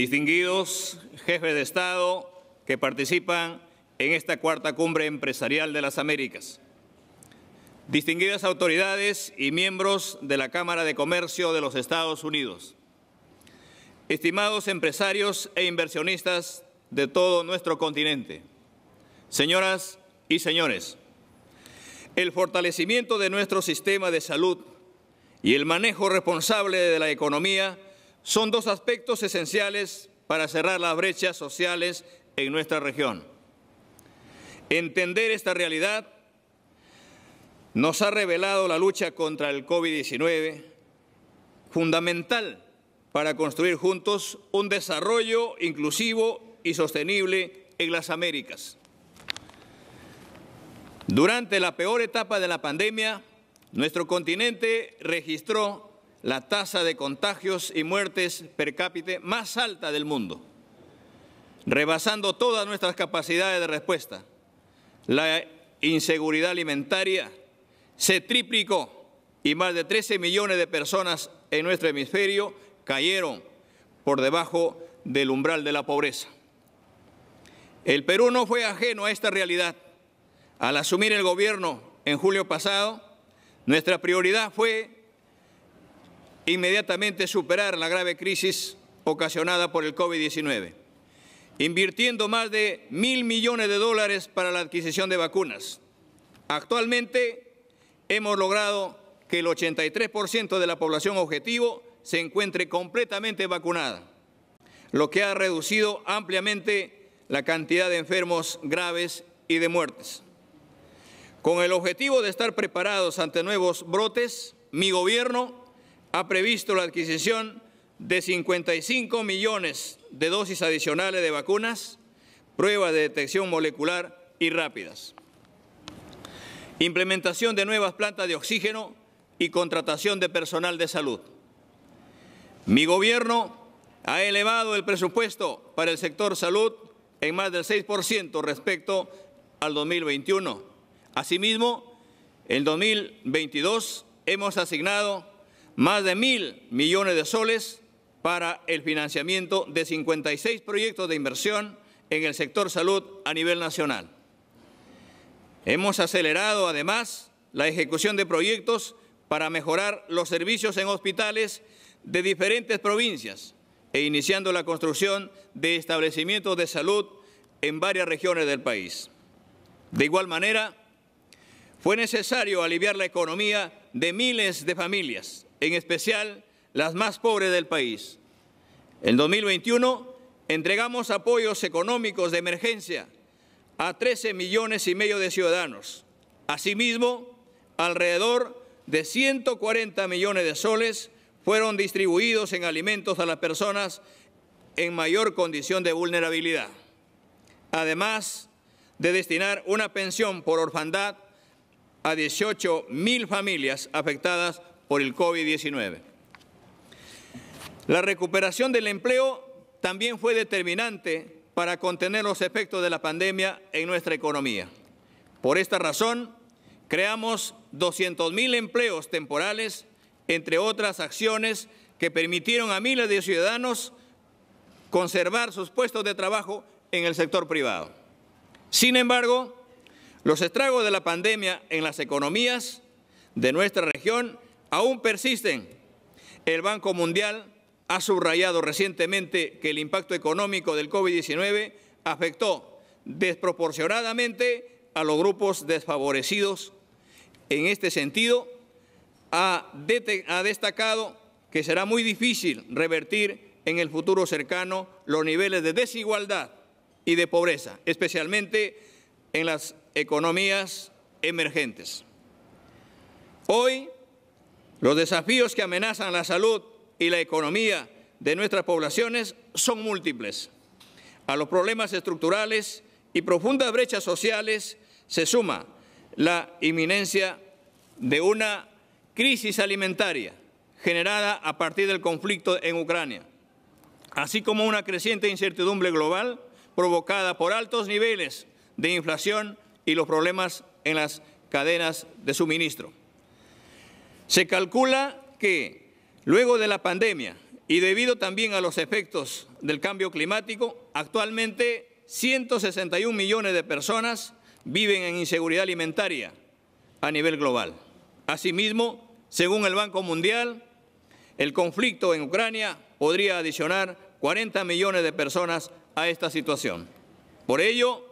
distinguidos jefes de Estado que participan en esta cuarta cumbre empresarial de las Américas, distinguidas autoridades y miembros de la Cámara de Comercio de los Estados Unidos, estimados empresarios e inversionistas de todo nuestro continente, señoras y señores, el fortalecimiento de nuestro sistema de salud y el manejo responsable de la economía son dos aspectos esenciales para cerrar las brechas sociales en nuestra región. Entender esta realidad nos ha revelado la lucha contra el COVID-19, fundamental para construir juntos un desarrollo inclusivo y sostenible en las Américas. Durante la peor etapa de la pandemia, nuestro continente registró la tasa de contagios y muertes per cápita más alta del mundo, rebasando todas nuestras capacidades de respuesta. La inseguridad alimentaria se triplicó y más de 13 millones de personas en nuestro hemisferio cayeron por debajo del umbral de la pobreza. El Perú no fue ajeno a esta realidad. Al asumir el gobierno en julio pasado, nuestra prioridad fue inmediatamente superar la grave crisis ocasionada por el COVID-19, invirtiendo más de mil millones de dólares para la adquisición de vacunas. Actualmente hemos logrado que el 83% de la población objetivo se encuentre completamente vacunada, lo que ha reducido ampliamente la cantidad de enfermos graves y de muertes. Con el objetivo de estar preparados ante nuevos brotes, mi gobierno ha previsto la adquisición de 55 millones de dosis adicionales de vacunas, pruebas de detección molecular y rápidas. Implementación de nuevas plantas de oxígeno y contratación de personal de salud. Mi gobierno ha elevado el presupuesto para el sector salud en más del 6% respecto al 2021. Asimismo, en 2022 hemos asignado más de mil millones de soles para el financiamiento de 56 proyectos de inversión en el sector salud a nivel nacional. Hemos acelerado además la ejecución de proyectos para mejorar los servicios en hospitales de diferentes provincias e iniciando la construcción de establecimientos de salud en varias regiones del país. De igual manera, fue necesario aliviar la economía de miles de familias en especial las más pobres del país. En 2021 entregamos apoyos económicos de emergencia a 13 millones y medio de ciudadanos. Asimismo, alrededor de 140 millones de soles fueron distribuidos en alimentos a las personas en mayor condición de vulnerabilidad. Además de destinar una pensión por orfandad a 18 mil familias afectadas por el COVID-19. La recuperación del empleo también fue determinante para contener los efectos de la pandemia en nuestra economía. Por esta razón, creamos 200.000 empleos temporales, entre otras acciones que permitieron a miles de ciudadanos conservar sus puestos de trabajo en el sector privado. Sin embargo, los estragos de la pandemia en las economías de nuestra región aún persisten. El Banco Mundial ha subrayado recientemente que el impacto económico del COVID-19 afectó desproporcionadamente a los grupos desfavorecidos. En este sentido, ha, destacado que será muy difícil revertir en el futuro cercano los niveles de desigualdad y de pobreza, especialmente en las economías emergentes. Hoy los desafíos que amenazan la salud y la economía de nuestras poblaciones son múltiples. A los problemas estructurales y profundas brechas sociales se suma la inminencia de una crisis alimentaria generada a partir del conflicto en Ucrania, así como una creciente incertidumbre global provocada por altos niveles de inflación y los problemas en las cadenas de suministro. Se calcula que luego de la pandemia y debido también a los efectos del cambio climático, actualmente 161 millones de personas viven en inseguridad alimentaria a nivel global. Asimismo, según el Banco Mundial, el conflicto en Ucrania podría adicionar 40 millones de personas a esta situación. Por ello,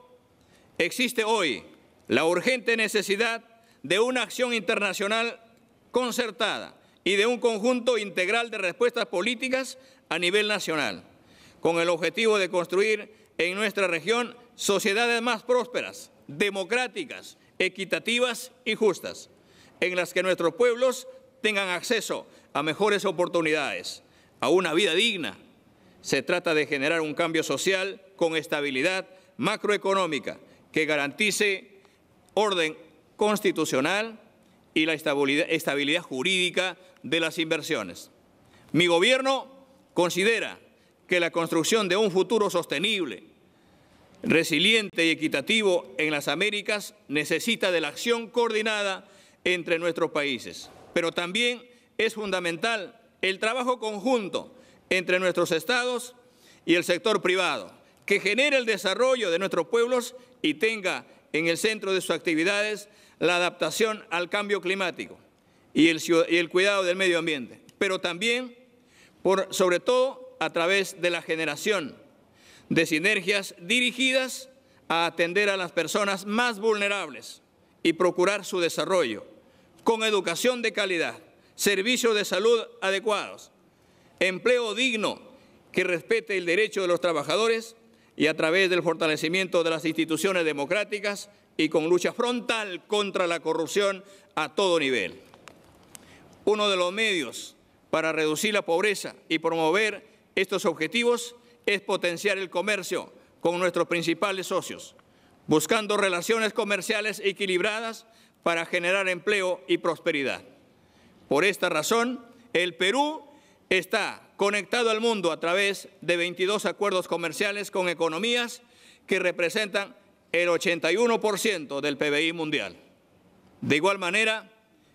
existe hoy la urgente necesidad de una acción internacional concertada y de un conjunto integral de respuestas políticas a nivel nacional, con el objetivo de construir en nuestra región sociedades más prósperas, democráticas, equitativas y justas, en las que nuestros pueblos tengan acceso a mejores oportunidades, a una vida digna. Se trata de generar un cambio social con estabilidad macroeconómica que garantice orden constitucional, y la estabilidad, jurídica de las inversiones. Mi gobierno considera que la construcción de un futuro sostenible, resiliente y equitativo en las Américas necesita de la acción coordinada entre nuestros países. Pero también es fundamental el trabajo conjunto entre nuestros estados y el sector privado, que genere el desarrollo de nuestros pueblos y tenga en el centro de sus actividades la adaptación al cambio climático y el, cuidado del medio ambiente, pero también, sobre todo, a través de la generación de sinergias dirigidas a atender a las personas más vulnerables y procurar su desarrollo, con educación de calidad, servicios de salud adecuados, empleo digno que respete el derecho de los trabajadores y a través del fortalecimiento de las instituciones democráticas y con lucha frontal contra la corrupción a todo nivel. Uno de los medios para reducir la pobreza y promover estos objetivos es potenciar el comercio con nuestros principales socios, buscando relaciones comerciales equilibradas para generar empleo y prosperidad. Por esta razón, el Perú está conectado al mundo a través de 22 acuerdos comerciales con economías que representan el 81% del PBI mundial. De igual manera,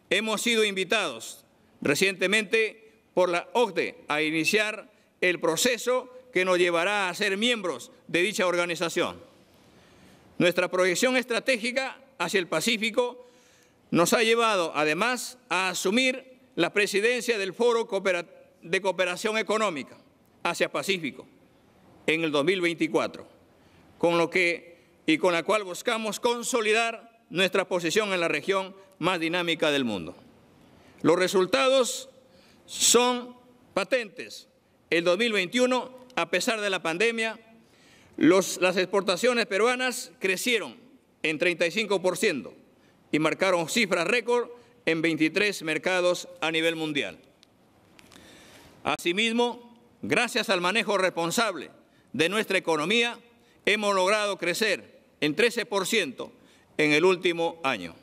hemos sido invitados recientemente por la OCDE a iniciar el proceso que nos llevará a ser miembros de dicha organización. Nuestra proyección estratégica hacia el Pacífico nos ha llevado, además, a asumir la presidencia del Foro de Cooperación Económica hacia Pacífico en el 2024, con lo que y con la cual buscamos consolidar nuestra posición en la región más dinámica del mundo. Los resultados son patentes. El 2021, a pesar de la pandemia, las exportaciones peruanas crecieron en 35% y marcaron cifras récord en 23 mercados a nivel mundial. Asimismo, gracias al manejo responsable de nuestra economía, hemos logrado crecer en 13% en el último año.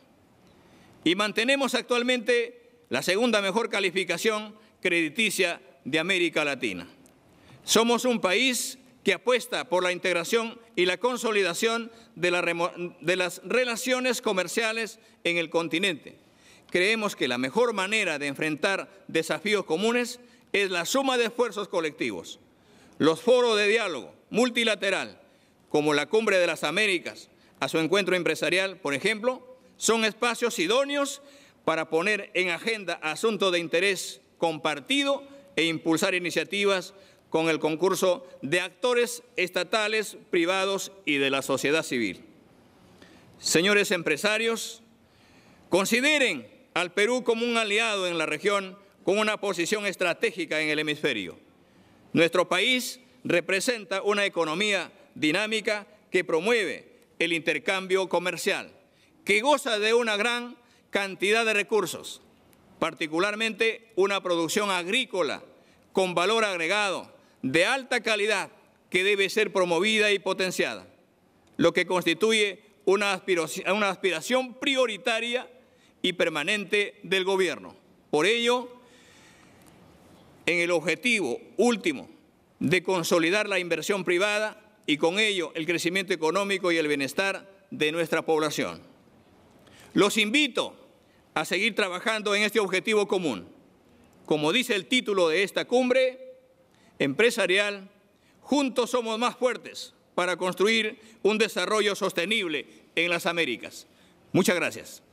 Y mantenemos actualmente la segunda mejor calificación crediticia de América Latina. Somos un país que apuesta por la integración y la consolidación de, de, las relaciones comerciales en el continente. Creemos que la mejor manera de enfrentar desafíos comunes es la suma de esfuerzos colectivos. Los foros de diálogo multilateral como la Cumbre de las Américas a su encuentro empresarial, por ejemplo, son espacios idóneos para poner en agenda asuntos de interés compartido e impulsar iniciativas con el concurso de actores estatales, privados y de la sociedad civil. Señores empresarios, consideren al Perú como un aliado en la región con una posición estratégica en el hemisferio. Nuestro país representa una economía dinámica que promueve el intercambio comercial, que goza de una gran cantidad de recursos, particularmente una producción agrícola con valor agregado de alta calidad que debe ser promovida y potenciada, lo que constituye una aspiración, prioritaria y permanente del gobierno. Por ello, en el objetivo último de consolidar la inversión privada, y con ello el crecimiento económico y el bienestar de nuestra población. Los invito a seguir trabajando en este objetivo común. Como dice el título de esta cumbre empresarial, juntos somos más fuertes para construir un desarrollo sostenible en las Américas. Muchas gracias.